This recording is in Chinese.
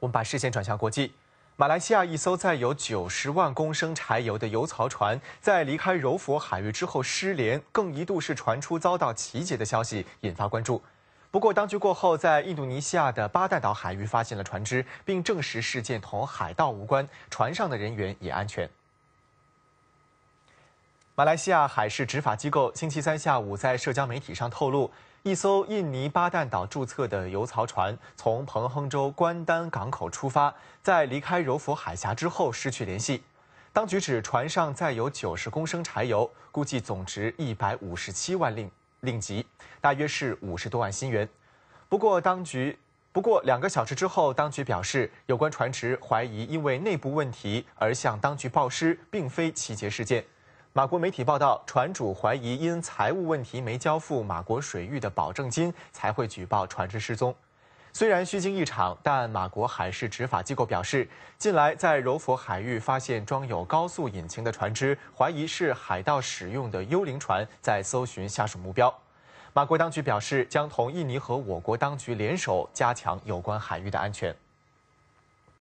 我们把视线转向国际，马来西亚一艘载有九十万公升柴油的油槽船，在离开柔佛海域之后失联，更一度是传出遭到劫的消息，引发关注。不过，当局过后在印度尼西亚的巴旦岛海域发现了船只，并证实事件同海盗无关，船上的人员也安全。马来西亚海事执法机构星期三下午在社交媒体上透露，一艘印尼巴旦岛注册的油槽船从彭亨州关丹港口出发，在离开柔佛海峡之后失去联系。当局指船上载有九十公升柴油，估计总值一百五十七万令令吉，大约是五十多万新元。不过，当局不过两个小时之后，当局表示，有关船只怀疑因为内部问题而向当局报失，并非劫事件。马国媒体报道，船主怀疑因财务问题没交付马国水域的保证金，才会举报船只失踪。虽然虚惊一场，但马国海事执法机构表示，近来在柔佛海域发现装有高速引擎的船只，怀疑是海盗使用的幽灵船在搜寻下属目标。马国当局表示，将同印尼和我国当局联手加强有关海域的安全。